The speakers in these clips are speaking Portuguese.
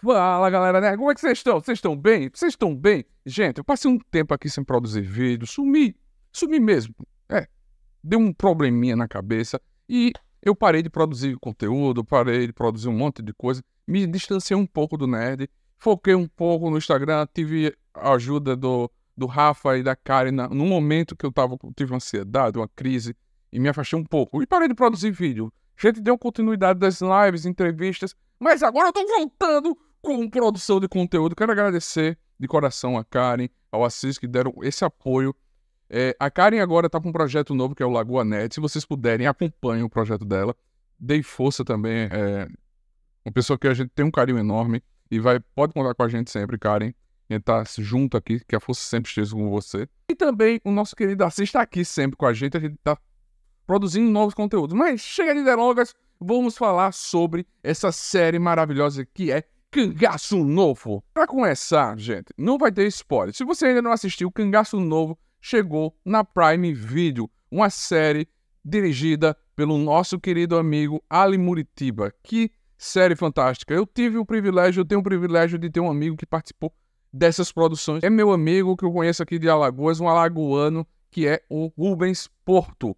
Fala galera, né? Como é que vocês estão? Vocês estão bem? Vocês estão bem? Gente, eu passei um tempo aqui sem produzir vídeo, sumi, sumi mesmo. É, deu um probleminha na cabeça e eu parei de produzir conteúdo, parei de produzir um monte de coisa, me distanciei um pouco do nerd, foquei um pouco no Instagram, tive a ajuda do, do Rafa e da Karen no momento que eu tava, tive uma ansiedade, uma crise, e me afastei um pouco. E parei de produzir vídeo. gente deu continuidade das lives, entrevistas, mas agora eu tô voltando com produção de conteúdo, quero agradecer de coração a Karen, ao Assis, que deram esse apoio. É, a Karen agora está com um projeto novo, que é o Lagoa Net. Se vocês puderem, acompanhem o projeto dela. Dei força também. É, uma pessoa que a gente tem um carinho enorme e vai, pode contar com a gente sempre, Karen. A gente está junto aqui, que a força sempre esteja com você. E também o nosso querido Assis está aqui sempre com a gente. A gente está produzindo novos conteúdos. Mas chega de delongas, vamos falar sobre essa série maravilhosa que é Cangaço Novo. Para começar, gente, não vai ter spoiler. Se você ainda não assistiu, Cangaço Novo chegou na Prime Video, uma série dirigida pelo nosso querido amigo Ali Muritiba. Que série fantástica. Eu tive o privilégio, eu tenho o privilégio de ter um amigo que participou dessas produções. É meu amigo que eu conheço aqui de Alagoas, um alagoano, que é o Rubens Porto.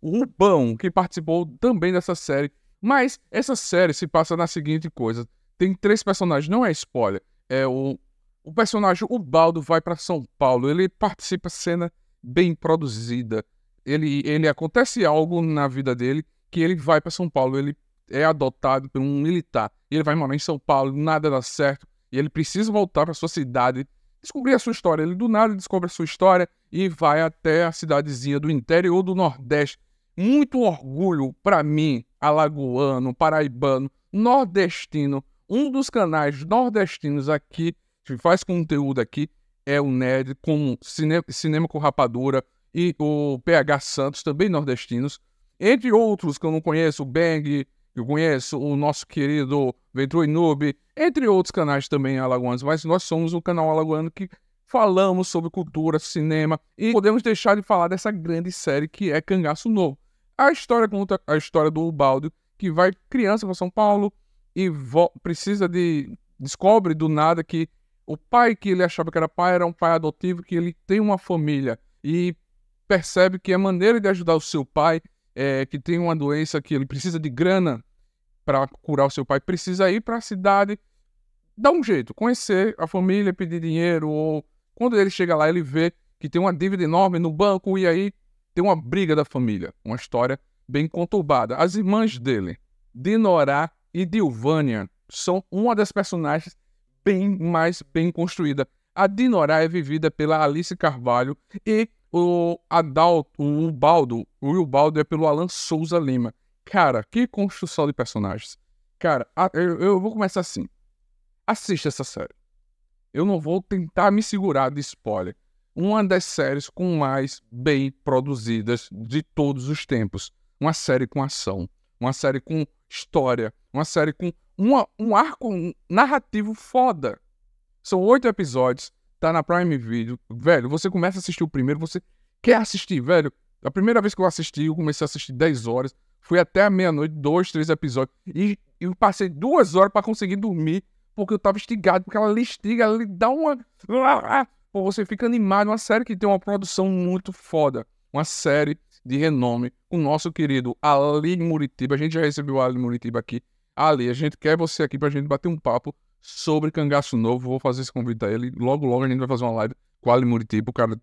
O Rubão, que participou também dessa série. Mas essa série se passa na seguinte coisa tem três personagens, não é spoiler. É o, o personagem, o Baldo, vai para São Paulo. Ele participa cena bem produzida. Ele, ele acontece algo na vida dele que ele vai para São Paulo. Ele é adotado por um militar. Ele vai morar em São Paulo, nada dá certo. E ele precisa voltar para sua cidade, descobrir a sua história. Ele do nada descobre a sua história e vai até a cidadezinha do interior do Nordeste. Muito orgulho para mim, alagoano, paraibano, nordestino, um dos canais nordestinos aqui, que faz conteúdo aqui, é o Ned, com Cine Cinema com Rapadura e o PH Santos, também nordestinos. Entre outros que eu não conheço, o Bang, eu conheço o nosso querido Ventura Inube, entre outros canais também alagoanos, mas nós somos um canal alagoano que falamos sobre cultura, cinema e podemos deixar de falar dessa grande série que é Cangaço Novo. A história conta a história do Ubaldo, que vai criança para São Paulo, e precisa de. descobre do nada que o pai que ele achava que era pai era um pai adotivo, que ele tem uma família e percebe que a é maneira de ajudar o seu pai é que tem uma doença que ele precisa de grana para curar o seu pai, precisa ir para a cidade, dar um jeito, conhecer a família, pedir dinheiro ou quando ele chega lá ele vê que tem uma dívida enorme no banco e aí tem uma briga da família, uma história bem conturbada. As irmãs dele, Dinorá e Dilvânia são uma das personagens bem mais bem construída. A Dinorá é vivida pela Alice Carvalho e o Adalto, o Baldo, o Wilbaldo é pelo Alan Souza Lima. Cara, que construção de personagens. Cara, eu, eu vou começar assim. Assista essa série. Eu não vou tentar me segurar de spoiler. Uma das séries com mais bem produzidas de todos os tempos. Uma série com ação, uma série com história, uma série com uma, um arco narrativo foda. São oito episódios, tá na Prime Video. Velho, você começa a assistir o primeiro, você quer assistir, velho. A primeira vez que eu assisti, eu comecei a assistir 10 horas. Fui até a meia-noite, dois, três episódios. E eu passei duas horas para conseguir dormir, porque eu tava instigado, porque ela lhe ela lhe dá uma. Pô, você fica animado. Uma série que tem uma produção muito foda. Uma série de renome. O nosso querido Ali Muritiba. A gente já recebeu o Ali Muritiba aqui Ali, a gente quer você aqui pra gente bater um papo sobre Cangaço Novo. Vou fazer esse convite a ele. Logo, logo a gente vai fazer uma live com o Ali Muritiba, o cara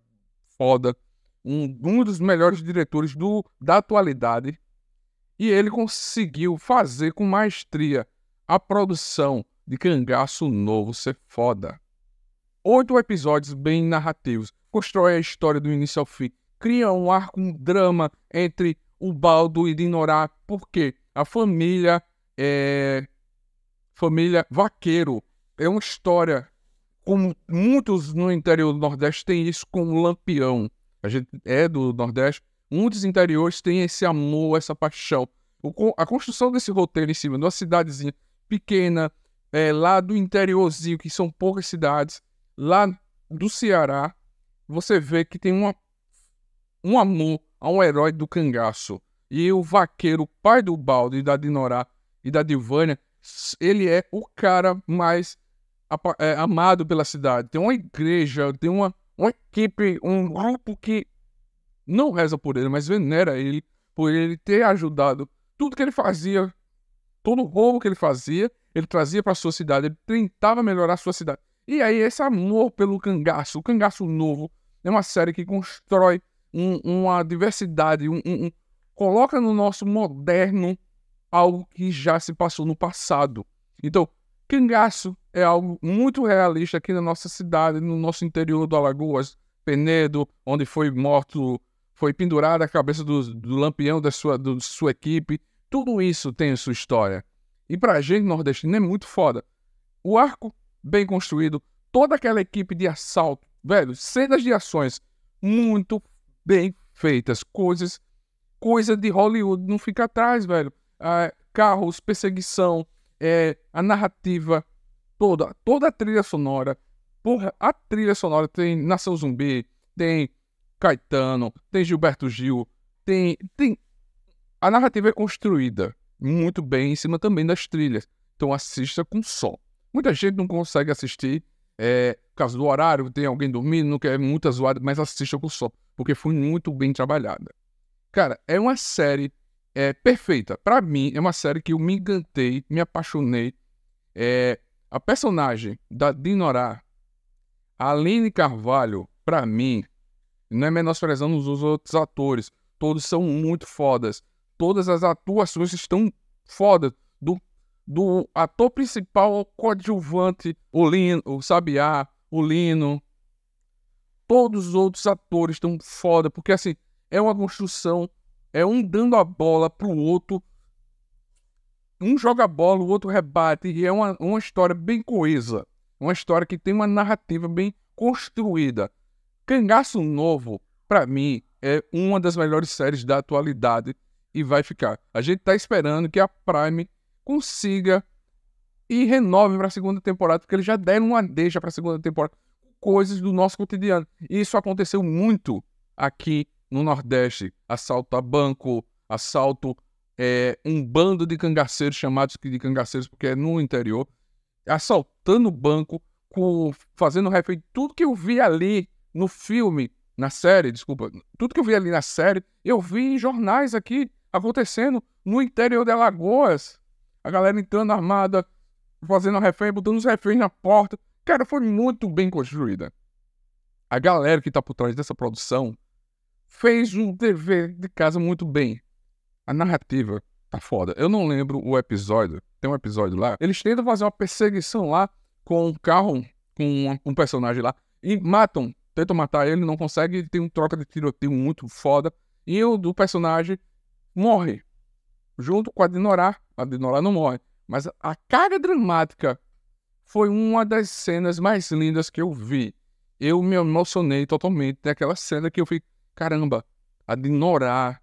foda. Um, um dos melhores diretores do, da atualidade. E ele conseguiu fazer com maestria a produção de Cangaço Novo ser é foda. Oito episódios bem narrativos. Constrói a história do início ao fim. Cria um arco, um drama entre o Baldo e Dinorá, quê? a família é, família Vaqueiro. É uma história, como muitos no interior do Nordeste tem isso com o Lampião. A gente é do Nordeste. Muitos interiores têm esse amor, essa paixão. O, a construção desse roteiro em cima de uma cidadezinha pequena, é, lá do interiorzinho, que são poucas cidades, lá do Ceará, você vê que tem uma, um amor a um herói do cangaço. E o vaqueiro, pai do balde e da Dinorá, e da Divânia, ele é o cara mais é, amado pela cidade. Tem uma igreja, tem uma, uma equipe, um grupo que não reza por ele, mas venera ele, por ele ter ajudado tudo que ele fazia, todo o roubo que ele fazia, ele trazia para sua cidade, ele tentava melhorar a sua cidade. E aí, esse amor pelo cangaço, o cangaço novo, é uma série que constrói um, uma diversidade, um, um, um, coloca no nosso moderno algo que já se passou no passado. Então, cangaço é algo muito realista aqui na nossa cidade, no nosso interior do Alagoas, Penedo, onde foi morto, foi pendurada a cabeça do, do lampião da sua, do, sua equipe. Tudo isso tem sua história. E pra gente nordestino é muito foda. O arco bem construído, toda aquela equipe de assalto, velho, cenas de ações muito bem feitas, coisas coisa de Hollywood não fica atrás, velho carros, perseguição, é, a narrativa toda, toda a trilha sonora. Porra, a trilha sonora tem Nação Zumbi, tem Caetano, tem Gilberto Gil, tem, tem. A narrativa é construída muito bem em cima também das trilhas. Então assista com som. Muita gente não consegue assistir é, por causa do horário, tem alguém dormindo, não quer muita zoada, mas assista com som, porque foi muito bem trabalhada. Cara, é uma série é perfeita. Para mim, é uma série que eu me encantei, me apaixonei. É, a personagem da Dinorá, Aline Carvalho, para mim, não é menosprezando os outros atores. Todos são muito fodas. Todas as atuações estão fodas. Do, do ator principal ao coadjuvante, o, Lino, o Sabiá, o Lino. Todos os outros atores estão foda, porque assim, é uma construção é um dando a bola pro outro. Um joga a bola, o outro rebate. E é uma, uma história bem coesa. Uma história que tem uma narrativa bem construída. Cangaço Novo, para mim, é uma das melhores séries da atualidade e vai ficar. A gente tá esperando que a Prime consiga e renove para a segunda temporada, porque eles já deram uma deixa para a segunda temporada. Coisas do nosso cotidiano. Isso aconteceu muito aqui no Nordeste, assalto a banco, assalto é, um bando de cangaceiros, chamados de cangaceiros porque é no interior, assaltando banco, com, fazendo refém. Tudo que eu vi ali no filme, na série, desculpa, tudo que eu vi ali na série, eu vi em jornais aqui acontecendo no interior de Alagoas. A galera entrando armada, fazendo refém, botando os reféns na porta. Cara, foi muito bem construída. A galera que tá por trás dessa produção fez o dever de casa muito bem. A narrativa tá foda. Eu não lembro o episódio, tem um episódio lá, eles tentam fazer uma perseguição lá com um carro, com um personagem lá, e matam, tentam matar ele, não consegue, tem um troca de tiroteio muito foda, e o do personagem morre, junto com a Dinorá. A Dinorá não morre, mas a carga dramática foi uma das cenas mais lindas que eu vi. Eu me emocionei totalmente naquela cena que eu fiquei, caramba, a de Norá.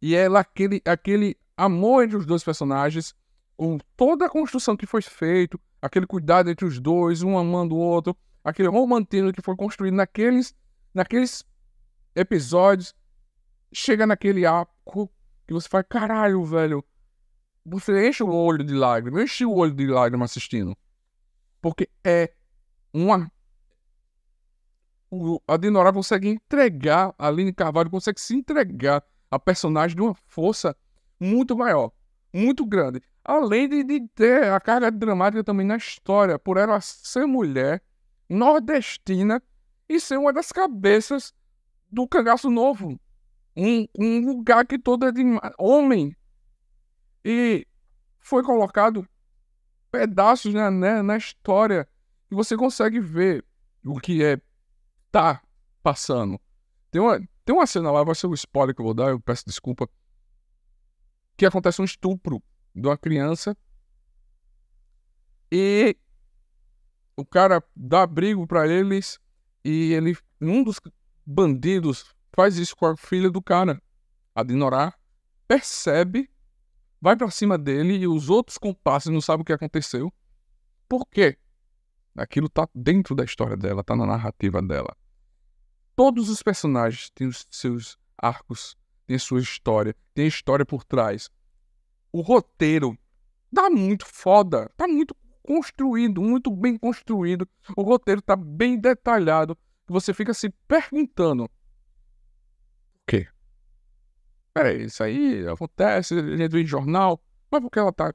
E é aquele, aquele amor entre os dois personagens, com toda a construção que foi feita, aquele cuidado entre os dois, um amando o outro, aquele romantismo que foi construído naqueles, naqueles episódios. Chega naquele arco que você fala, caralho, velho. Você enche o olho de lágrimas, enche o olho de lágrimas assistindo. Porque é uma a Dinorah consegue entregar, a Aline Carvalho consegue se entregar a personagem de uma força muito maior, muito grande. Além de, de ter a carga dramática também na história, por ela ser mulher, nordestina e ser uma das cabeças do cangaço novo. Um, um lugar que todo é de homem. E foi colocado pedaços né, né, na história. E você consegue ver o que é tá passando. Tem uma, tem uma cena lá, vai ser o um spoiler que eu vou dar, eu peço desculpa. Que acontece um estupro de uma criança. E o cara dá abrigo para eles. E ele, um dos bandidos faz isso com a filha do cara, a Dinorah. Percebe, vai para cima dele e os outros compasses não sabem o que aconteceu. Por quê? Aquilo tá dentro da história dela, tá na narrativa dela. Todos os personagens têm os seus arcos, têm a sua história, têm a história por trás. O roteiro tá muito foda, tá muito construído, muito bem construído. O roteiro tá bem detalhado. Você fica se perguntando: o quê? Peraí, isso aí acontece, ele entra em jornal, mas porque ela tá.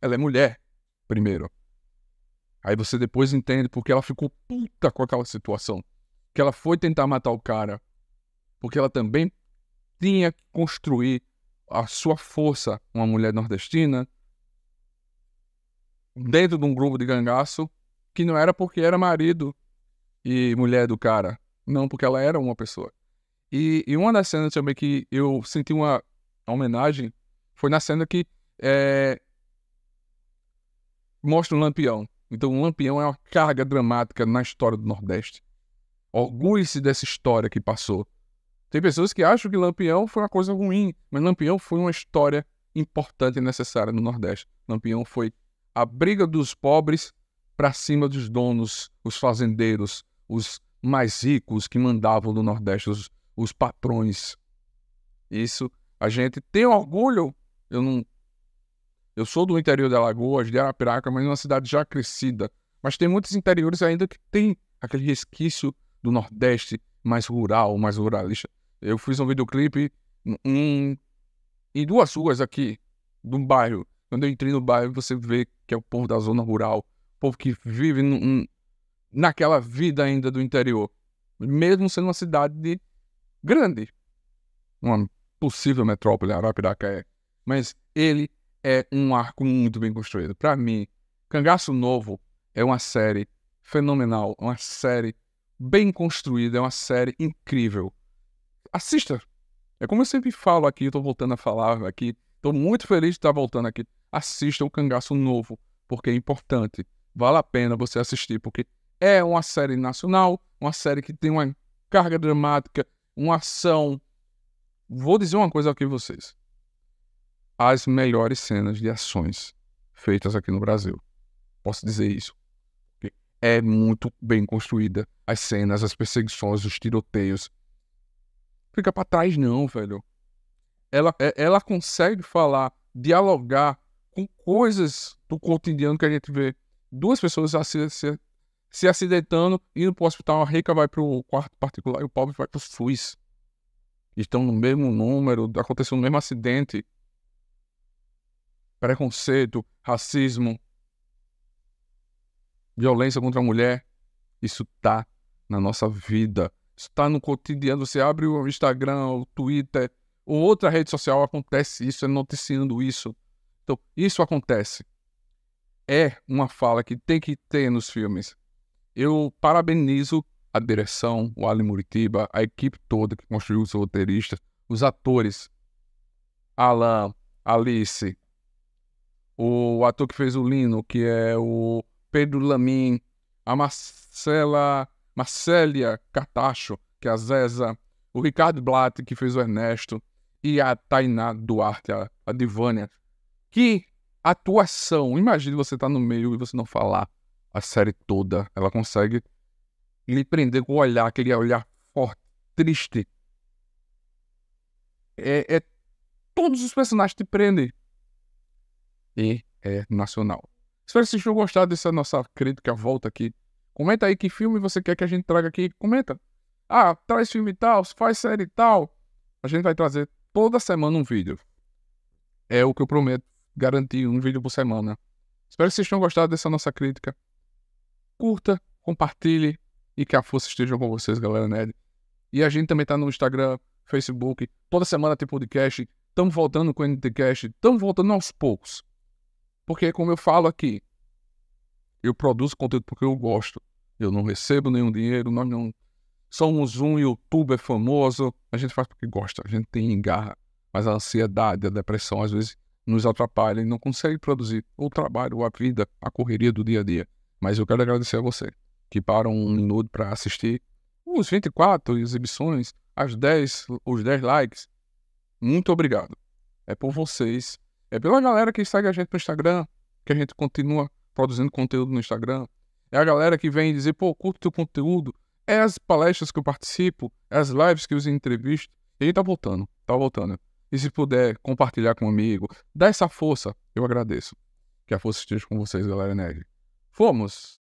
Ela é mulher, primeiro. Aí você depois entende porque ela ficou puta com aquela situação que ela foi tentar matar o cara, porque ela também tinha que construir a sua força, uma mulher nordestina, dentro de um grupo de gangaço, que não era porque era marido e mulher do cara, não porque ela era uma pessoa. E, e uma das cenas também que eu senti uma homenagem foi na cena que é, mostra um lampião. Então, um lampião é uma carga dramática na história do Nordeste. Orgulhe-se dessa história que passou. Tem pessoas que acham que Lampião foi uma coisa ruim, mas Lampião foi uma história importante e necessária no Nordeste. Lampião foi a briga dos pobres para cima dos donos, os fazendeiros, os mais ricos que mandavam no Nordeste, os, os patrões. Isso a gente tem orgulho. Eu não. Eu sou do interior de Alagoas, de Arapiraca, mas é uma cidade já crescida. Mas tem muitos interiores ainda que tem aquele resquício do Nordeste, mais rural, mais ruralista. Eu fiz um videoclipe em duas ruas aqui, do bairro. Quando eu entrei no bairro, você vê que é o povo da zona rural, povo que vive num, naquela vida ainda do interior, mesmo sendo uma cidade grande, uma possível metrópole, Arapiraca é. Mas ele é um arco muito bem construído. Para mim, Cangaço Novo é uma série fenomenal, uma série bem construída, é uma série incrível. Assista! É como eu sempre falo aqui, eu tô voltando a falar aqui. Tô muito feliz de estar tá voltando aqui. Assista o Cangaço Novo, porque é importante. Vale a pena você assistir, porque é uma série nacional, uma série que tem uma carga dramática, uma ação. Vou dizer uma coisa aqui vocês. As melhores cenas de ações feitas aqui no Brasil. Posso dizer isso é muito bem construída. As cenas, as perseguições, os tiroteios. Fica para trás, não, velho. Ela, é, ela consegue falar, dialogar com coisas do cotidiano que a gente vê. Duas pessoas se, se, se acidentando, indo pro hospital, a rica vai pro quarto particular e o pobre vai pro SUS. Estão no mesmo número, aconteceu no mesmo acidente. Preconceito, racismo, violência contra a mulher, isso tá na nossa vida. Isso está no cotidiano. Você abre o Instagram, o Twitter, ou outra rede social, acontece isso, é noticiando isso. Então, isso acontece. É uma fala que tem que ter nos filmes. Eu parabenizo a direção, o Ali Muritiba, a equipe toda que construiu os roteiristas, os atores, Alan, Alice, o ator que fez o Lino, que é o Pedro Lamin, a Marcela, Marcélia Catacho, que é a Zeza, o Ricardo Blatt, que fez o Ernesto, e a Tainá Duarte, a, a Divânia. Que atuação! Imagine você estar tá no meio e você não falar a série toda. Ela consegue lhe prender com o olhar, aquele olhar forte, triste. É, é todos os personagens te prendem. E é nacional. Espero que vocês tenham gostado dessa nossa crítica volta aqui. Comenta aí que filme você quer que a gente traga aqui. Comenta. Ah, traz filme tal, faz série tal. A gente vai trazer toda semana um vídeo. É o que eu prometo. Garantir um vídeo por semana. Espero que vocês tenham gostado dessa nossa crítica. Curta, compartilhe e que a força esteja com vocês, galera nerd. E a gente também tá no Instagram, Facebook. Toda semana tem podcast. Estamos voltando com o NTCast. Estamos voltando aos poucos. Porque, como eu falo aqui, eu produzo conteúdo porque eu gosto. Eu não recebo nenhum dinheiro, nós não somos um youtuber famoso. A gente faz porque gosta, a gente tem garra. Mas a ansiedade, a depressão, às vezes nos atrapalha e não consegue produzir o trabalho, a vida, a correria do dia a dia. Mas eu quero agradecer a você que para um minuto para assistir os 24 exibições, as 10, os 10 likes. Muito obrigado. É por vocês é pela galera que segue a gente no Instagram, que a gente continua produzindo conteúdo no Instagram. É a galera que vem dizer, pô, curto teu conteúdo. É as palestras que eu participo, é as lives que eu entrevisto. E aí tá voltando, tá voltando. E se puder compartilhar com um amigo, dá essa força, eu agradeço. Que a força esteja com vocês, galera Negre. Fomos!